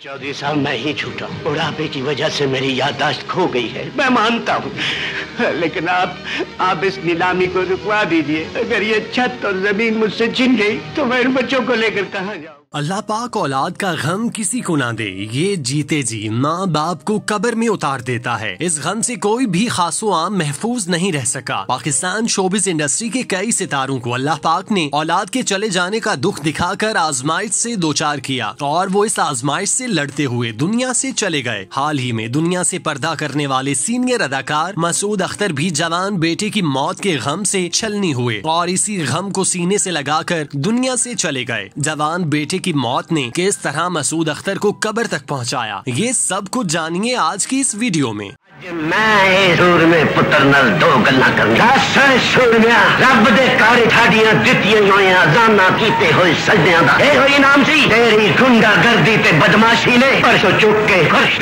चौधरी साहब मैं ही छूटा बुढ़ापे की वजह से मेरी यादाश्त खो गई है मैं मानता हूँ लेकिन आप आप इस नीलामी को रुकवा दीजिए अगर ये छत और जमीन मुझसे छिन गई तो मैं इन बच्चों को लेकर कहाँ जाऊँ अल्लाह पाक औलाद का गम किसी को ना दे ये जीते जी माँ बाप को कब्र में उतार देता है इस गम से कोई भी खासो आम महफूज नहीं रह सका पाकिस्तान शोबिस इंडस्ट्री के कई सितारों को अल्लाह पाक ने औलाद के चले जाने का दुख दिखाकर आजमाइश से दो चार किया और वो इस आजमाइश से लड़ते हुए दुनिया से चले गए हाल ही में दुनिया से पर्दा करने वाले सीनियर अदाकार मसूद अख्तर भी जवान बेटे की मौत के गम से छलनी हुए और इसी गम को सीने से लगाकर दुनिया से चले गए जवान बेटे की मौत ने किस तरह मसूद अख्तर को कबर तक पहुंचाया ये सब कुछ जानिए आज की इस वीडियो में मैं सूर में पुत्र नल दो गल्ला करूंगा सर सूर में रब दे कार जाना कीते होए सजदियां दा ए होई नाम सी तेरी ते बदमाशी ने परसों चुक के फर्श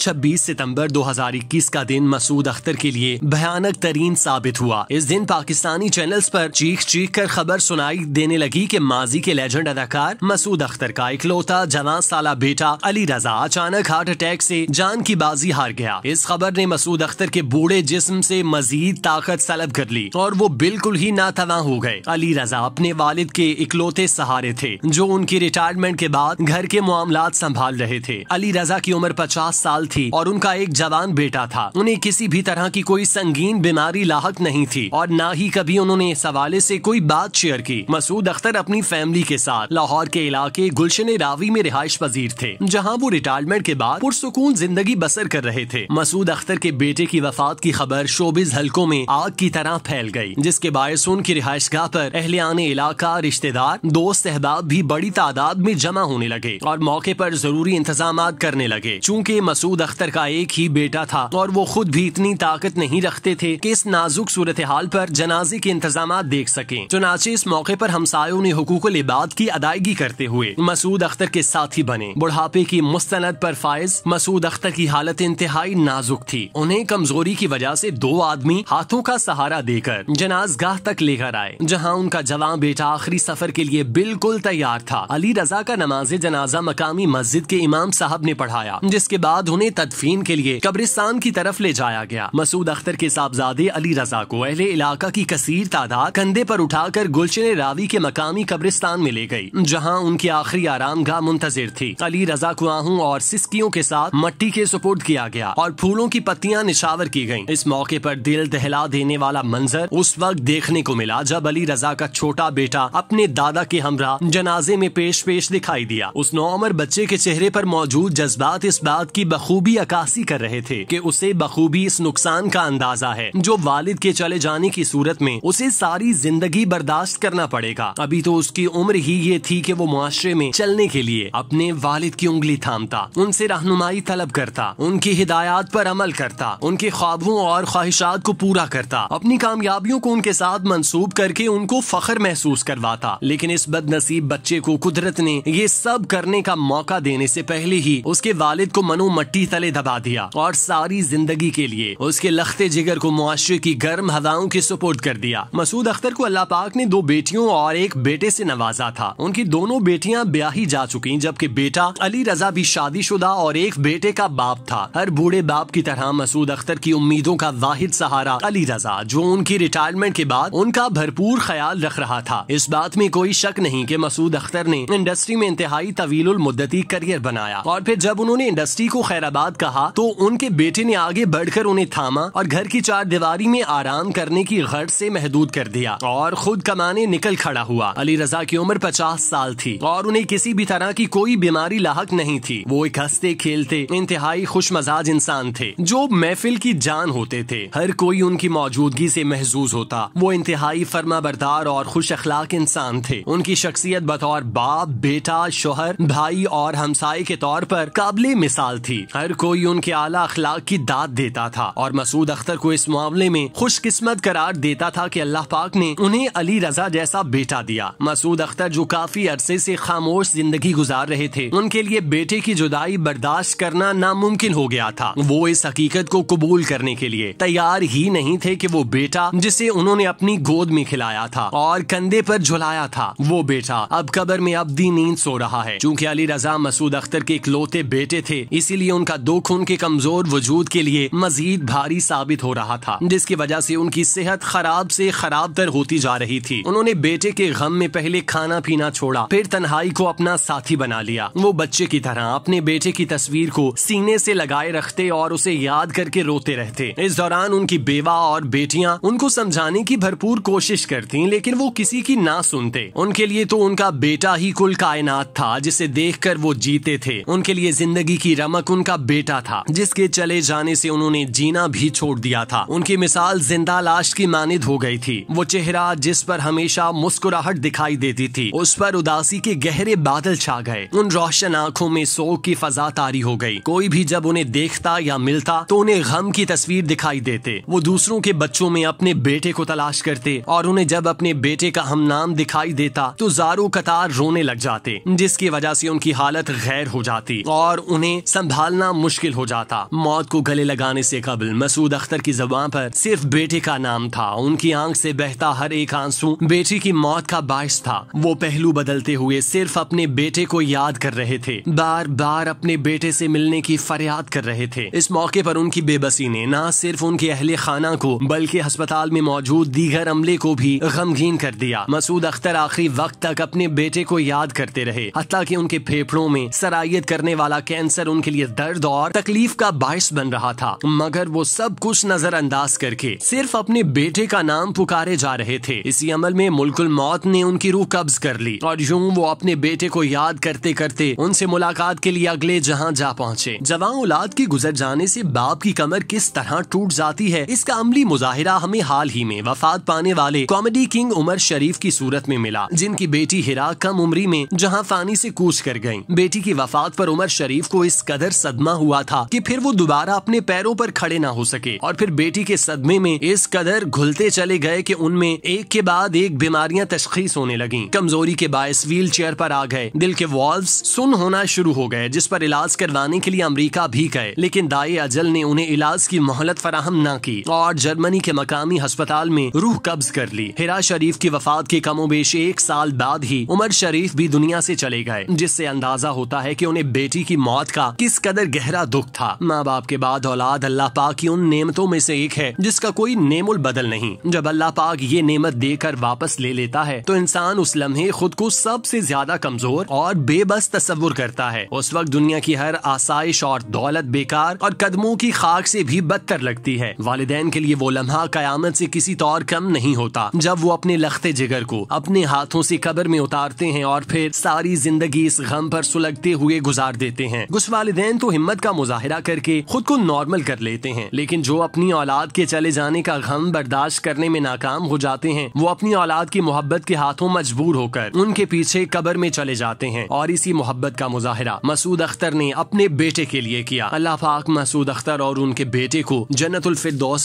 26 सितंबर 2021 का दिन मसूद अख्तर के लिए भयानक तरीन साबित हुआ इस दिन पाकिस्तानी चैनल्स पर चीख चीख कर खबर सुनाई देने लगी कि माजी के लेजेंड अदाकार मसूद अख्तर का इकलौता जवान साला बेटा अली रजा अचानक हार्ट अटैक से जान की बाजी हार गया इस खबर ने मसूद अख्तर के बूढ़े जिस्म से मजीद ताकत सलब कर ली और वो बिल्कुल ही नातवा हो गए अली रजा अपने वालिद के इकलौते सहारे थे जो उनकी रिटायरमेंट के बाद घर के मामला संभाल रहे थे अली रजा की उम्र पचास साल थी और उनका एक जवान बेटा था उन्हें किसी भी तरह की कोई संगीन बीमारी लाक नहीं थी और ना ही कभी उन्होंने इस हवाले ऐसी कोई बात शेयर की मसूद अख्तर अपनी फैमिली के साथ लाहौर के इलाके गुलशन रावी में रिहाइश पजीर थे जहाँ वो रिटायरमेंट के बाद पुरसकून जिंदगी बसर कर रहे थे मसूद अख्तर के बेटे की वफात की खबर शोबिज हल्कों में आग की तरह फैल गई जिसके बायस उनकी गाह पर अहलियान इलाका रिश्तेदार दोस्त सहबाब भी बड़ी तादाद में जमा होने लगे और मौके पर जरूरी इंतजाम करने लगे चूँकि मसूद मसूद अख्तर का एक ही बेटा था और वो खुद भी इतनी ताकत नहीं रखते थे कि इस नाजुक सूरत हाल पर जनाजे के इंतजाम देख सके चुनाचे इस मौके पर हमसायों ने हकूक लिबाद की अदायगी करते हुए मसूद अख्तर के साथी बने बुढ़ापे की मुस्तनद पर फायज मसूद अख्तर की हालत इंतहाई नाजुक थी उन्हें कमजोरी की वजह से दो आदमी हाथों का सहारा देकर जनाजगाह तक लेकर आए जहाँ उनका जवान बेटा आखिरी सफर के लिए बिल्कुल तैयार था अली रजा का नमाज जनाजा मकामी मस्जिद के इमाम साहब ने पढ़ाया जिसके बाद उन्हें तदफीन के लिए कब्रिस्तान की तरफ ले जाया गया मसूद अख्तर के साहबजादे अली रजा को अहले इलाका की कसीर तादाद कंधे पर उठाकर गुलशन रावी के मकामी कब्रिस्तान में ले गई जहाँ उनकी आखिरी आराम गाह मुंतजर थी अली रजा को आहू और सिस्कियों के साथ मट्टी के सुपुर्द किया गया और फूलों की पत्तियां निशावर की गयी इस मौके पर दिल दहला देने वाला मंजर उस वक्त देखने को मिला जब अली रजा का छोटा बेटा अपने दादा के हमरा जनाजे में पेश पेश दिखाई दिया उस नौ उम्र बच्चे के चेहरे पर मौजूद जज्बात इस बात की बखूब बखूबी अक्सी कर रहे थे कि उसे बखूबी इस नुकसान का अंदाजा है जो वालिद के चले जाने की सूरत में उसे सारी जिंदगी बर्दाश्त करना पड़ेगा अभी तो उसकी उम्र ही ये थी कि वो मुआरे में चलने के लिए अपने वालिद की उंगली थामता उनसे रहनुमाई तलब करता उनकी हिदायत पर अमल करता उनके ख्वाबों और ख्वाहिशात को पूरा करता अपनी कामयाबियों को उनके साथ मंसूब करके उनको फख्र महसूस करवाता लेकिन इस बदनसीब बच्चे को कुदरत ने ये सब करने का मौका देने से पहले ही उसके वालिद को मनो छाती तले दबा दिया और सारी जिंदगी के लिए उसके लखते जिगर को मुआशरे की गर्म हवाओं के सपोर्ट कर दिया मसूद अख्तर को अल्लाह पाक ने दो बेटियों और एक बेटे से नवाजा था उनकी दोनों बेटियां ब्याही जा चुकी जबकि बेटा अली रजा भी शादीशुदा और एक बेटे का बाप था हर बूढ़े बाप की तरह मसूद अख्तर की उम्मीदों का वाहिद सहारा अली रजा जो उनकी रिटायरमेंट के बाद उनका भरपूर ख्याल रख रहा था इस बात में कोई शक नहीं की मसूद अख्तर ने इंडस्ट्री में इंतहाई तवील मुद्दती करियर बनाया और फिर जब उन्होंने इंडस्ट्री को खैरा मुर्शिदाबाद कहा तो उनके बेटे ने आगे बढ़कर उन्हें थामा और घर की चार दीवारी में आराम करने की गर्ज से महदूद कर दिया और खुद कमाने निकल खड़ा हुआ अली रजा की उम्र पचास साल थी और उन्हें किसी भी तरह की कोई बीमारी लाक नहीं थी वो एक हंसते खेलते इंतहाई खुश मजाज इंसान थे जो महफिल की जान होते थे हर कोई उनकी मौजूदगी से महजूज होता वो इंतहाई फर्मा बरदार और खुश अखलाक इंसान थे उनकी शख्सियत बतौर बाप बेटा शोहर भाई और हमसाय के तौर पर काबिल मिसाल थी हर कोई उनके आला अखलाक की दाद देता था और मसूद अख्तर को इस मामले में खुशकिस्मत करार देता था की अल्लाह पाक ने उन्हें अली रजा जैसा बेटा दिया मसूद अख्तर जो काफी अरसे ऐसी खामोश जिंदगी गुजार रहे थे उनके लिए बेटे की जुदाई बर्दाश्त करना नामुमकिन हो गया था वो इस हकीकत को कबूल करने के लिए तैयार ही नहीं थे की वो बेटा जिसे उन्होंने अपनी गोद में खिलाया था और कंधे पर झुलाया था वो बेटा अब कबर में अब दी नींद सो रहा है चूँकि अली रजा मसूद अख्तर के इकलौते बेटे थे इसीलिए उनका उनका दो खून के कमजोर वजूद के लिए मजीद भारी साबित हो रहा था जिसकी वजह से उनकी सेहत खराब से खराब तर होती जा रही थी उन्होंने बेटे के गम में पहले खाना पीना छोड़ा फिर तन्हाई को अपना साथी बना लिया वो बच्चे की तरह अपने बेटे की तस्वीर को सीने से लगाए रखते और उसे याद करके रोते रहते इस दौरान उनकी बेवा और बेटियाँ उनको समझाने की भरपूर कोशिश करती लेकिन वो किसी की ना सुनते उनके लिए तो उनका बेटा ही कुल कायनात था जिसे देख वो जीते थे उनके लिए जिंदगी की रमक उनका बेटा था जिसके चले जाने से उन्होंने जीना भी छोड़ दिया था उनकी मिसाल जिंदा लाश की मानिद हो गई थी वो चेहरा जिस पर हमेशा मुस्कुराहट दिखाई देती थी उस पर उदासी के गहरे बादल छा गए उन रोशन आंखों में शोक की फजा तारी हो गई कोई भी जब उन्हें देखता या मिलता तो उन्हें गम की तस्वीर दिखाई देते वो दूसरों के बच्चों में अपने बेटे को तलाश करते और उन्हें जब अपने बेटे का हम नाम दिखाई देता तो जारो कतार रोने लग जाते जिसकी वजह से उनकी हालत गैर हो जाती और उन्हें संभालना मिलना मुश्किल हो जाता मौत को गले लगाने से कबल मसूद अख्तर की जबान पर सिर्फ बेटे का नाम था उनकी आंख से बहता हर एक आंसू बेटी की मौत का बायस था वो पहलू बदलते हुए सिर्फ अपने बेटे को याद कर रहे थे बार बार अपने बेटे से मिलने की फरियाद कर रहे थे इस मौके पर उनकी बेबसी ने न सिर्फ उनके अहले खाना को बल्कि अस्पताल में मौजूद दीगर अमले को भी गमगीन कर दिया मसूद अख्तर आखिरी वक्त तक अपने बेटे को याद करते रहे हत्या की उनके फेफड़ों में सरायत करने वाला कैंसर उनके लिए दर्द दौर तकलीफ का बायस बन रहा था मगर वो सब कुछ नजरअंदाज करके सिर्फ अपने बेटे का नाम पुकारे जा रहे थे इसी अमल में मुल्कुल मौत ने उनकी रूह कब्ज कर ली और यूं वो अपने बेटे को याद करते करते उनसे मुलाकात के लिए अगले जहाँ जा पहुँचे जवान औलाद के गुजर जाने से बाप की कमर किस तरह टूट जाती है इसका अमली मुजाहिरा हमें हाल ही में वफात पाने वाले कॉमेडी किंग उमर शरीफ की सूरत में मिला जिनकी बेटी हिरा कम उम्री में जहाँ फानी ऐसी कूच कर गयी बेटी की वफात आरोप उमर शरीफ को इस कदर सद सदमा हुआ था कि फिर वो दोबारा अपने पैरों पर खड़े ना हो सके और फिर बेटी के सदमे में इस कदर घुलते चले गए कि उनमें एक के बाद एक बीमारियां तशखीस होने लगी कमजोरी के बायस व्हील चेयर पर आ गए दिल के वॉल्व सुन होना शुरू हो गए जिस पर इलाज करवाने के लिए अमरीका भी गए लेकिन दाए अजल ने उन्हें इलाज की मोहलत फराहम न की और जर्मनी के मकामी अस्पताल में रूह कब्ज कर ली हिरा शरीफ की वफात के कमोबेश एक साल बाद ही उमर शरीफ भी दुनिया से चले गए जिससे अंदाजा होता है कि उन्हें बेटी की मौत का किस कदर गहरा दुख था माँ बाप के बाद औलाद अल्लाह पाक की उन नेमतों में से एक है जिसका कोई नेमुल बदल नहीं जब अल्लाह पाक ये नेमत देकर वापस ले लेता है तो इंसान उस लम्हे खुद को सबसे ज्यादा कमजोर और बेबस तस्वुर करता है उस वक्त दुनिया की हर आसाइश और दौलत बेकार और कदमों की खाक से भी बदतर लगती है वालदेन के लिए वो लम्हा कयामत से किसी तौर तो कम नहीं होता जब वो अपने लखते जिगर को अपने हाथों से कब्र में उतारते हैं और फिर सारी जिंदगी इस गम पर सुलगते हुए गुजार देते हैं कुछ वालदेन तो हिम्मत का मुजाहरा करके खुद को नॉर्मल कर लेते हैं लेकिन जो अपनी औलाद के चले जाने का गम बर्दाश्त करने में नाकाम हो जाते हैं वो अपनी औलाद की मोहब्बत के हाथों मजबूर होकर उनके पीछे कबर में चले जाते हैं और इसी मोहब्बत का मुजाहरा मसूद अख्तर ने अपने बेटे के लिए किया अल्लाह पाक मसूद अख्तर और उनके बेटे को जन्नतुल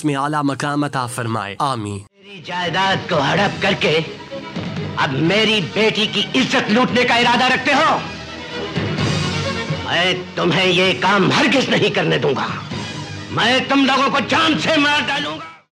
में आला मकाम अता फरमाए आमी मेरी जायदाद को हड़प करके अब मेरी बेटी की इज्जत लूटने का इरादा रखते हो मैं तुम्हें ये काम हर किस नहीं करने दूंगा मैं तुम लोगों को जान से मार डालूंगा